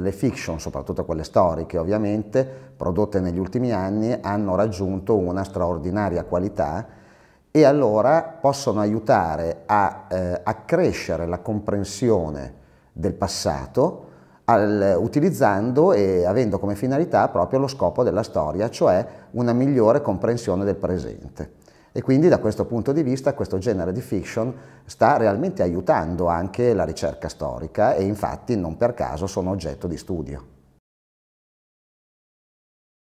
Le fiction, soprattutto quelle storiche ovviamente, prodotte negli ultimi anni, hanno raggiunto una straordinaria qualità e allora possono aiutare a eh, accrescere la comprensione del passato al, utilizzando e avendo come finalità proprio lo scopo della storia, cioè una migliore comprensione del presente. E quindi da questo punto di vista questo genere di fiction sta realmente aiutando anche la ricerca storica e infatti non per caso sono oggetto di studio.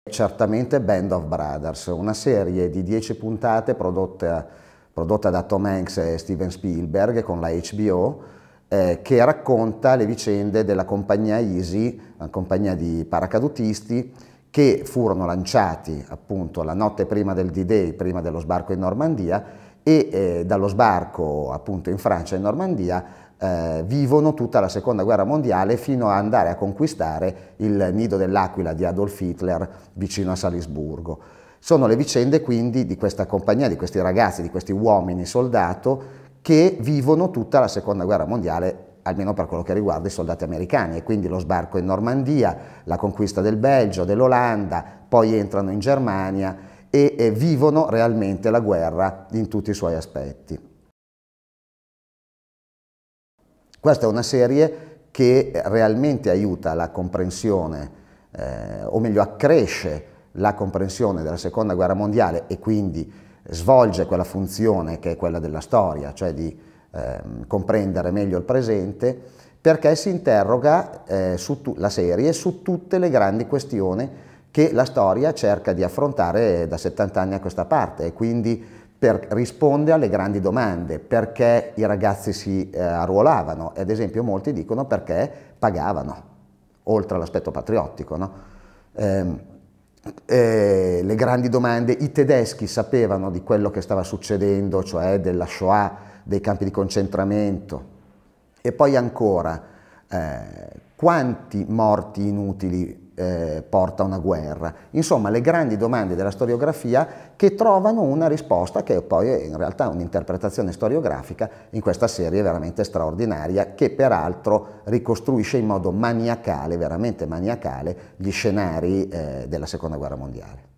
Certamente Band of Brothers, una serie di 10 puntate prodotta, prodotta, da Tom Hanks e Steven Spielberg con la HBO, eh, che racconta le vicende della compagnia Easy, una compagnia di paracadutisti, che furono lanciati appunto la notte prima del D-Day, prima dello sbarco in Normandia e eh, dallo sbarco appunto in Francia e in Normandia eh, vivono tutta la seconda guerra mondiale fino ad andare a conquistare il nido dell'aquila di Adolf Hitler vicino a Salisburgo. Sono le vicende quindi di questa compagnia, di questi ragazzi, di questi uomini soldato che vivono tutta la seconda guerra mondiale almeno per quello che riguarda i soldati americani e quindi lo sbarco in Normandia, la conquista del Belgio, dell'Olanda, poi entrano in Germania e, e vivono realmente la guerra in tutti i suoi aspetti. Questa è una serie che realmente aiuta la comprensione, eh, o meglio accresce la comprensione della seconda guerra mondiale e quindi svolge quella funzione che è quella della storia, cioè di Ehm, comprendere meglio il presente, perché si interroga eh, la serie su tutte le grandi questioni che la storia cerca di affrontare da 70 anni a questa parte e quindi per, risponde alle grandi domande, perché i ragazzi si eh, arruolavano, ad esempio molti dicono perché pagavano, oltre all'aspetto patriottico. No? Eh, eh, le grandi domande, i tedeschi sapevano di quello che stava succedendo, cioè della Shoah, dei campi di concentramento. E poi ancora, eh, quanti morti inutili eh, porta una guerra? Insomma, le grandi domande della storiografia che trovano una risposta che poi è in realtà un'interpretazione storiografica in questa serie veramente straordinaria che peraltro ricostruisce in modo maniacale, veramente maniacale, gli scenari eh, della Seconda Guerra Mondiale.